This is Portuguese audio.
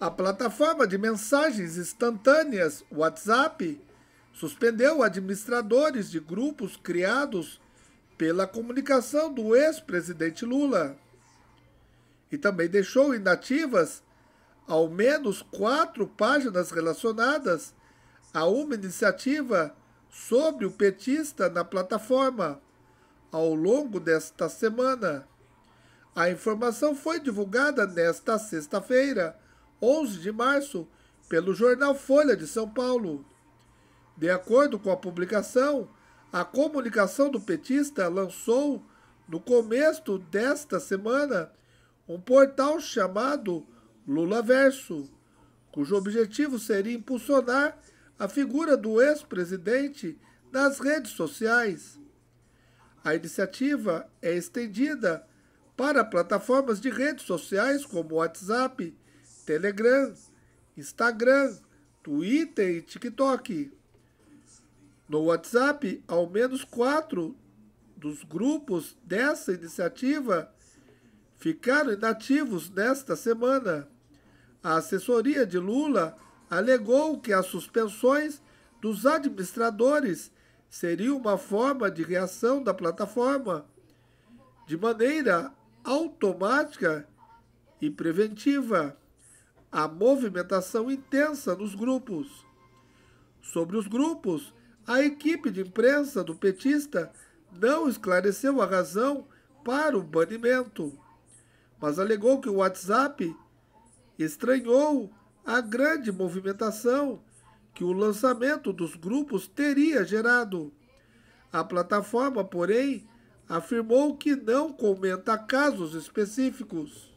A plataforma de mensagens instantâneas WhatsApp suspendeu administradores de grupos criados pela comunicação do ex-presidente Lula e também deixou inativas ao menos quatro páginas relacionadas a uma iniciativa sobre o petista na plataforma ao longo desta semana. A informação foi divulgada nesta sexta-feira 11 de março, pelo jornal Folha de São Paulo. De acordo com a publicação, a comunicação do petista lançou, no começo desta semana, um portal chamado Lula Verso, cujo objetivo seria impulsionar a figura do ex-presidente nas redes sociais. A iniciativa é estendida para plataformas de redes sociais como WhatsApp, Telegram, Instagram, Twitter e TikTok. No WhatsApp, ao menos quatro dos grupos dessa iniciativa ficaram inativos nesta semana. A assessoria de Lula alegou que as suspensões dos administradores seria uma forma de reação da plataforma de maneira automática e preventiva a movimentação intensa nos grupos. Sobre os grupos, a equipe de imprensa do petista não esclareceu a razão para o banimento, mas alegou que o WhatsApp estranhou a grande movimentação que o lançamento dos grupos teria gerado. A plataforma, porém, afirmou que não comenta casos específicos.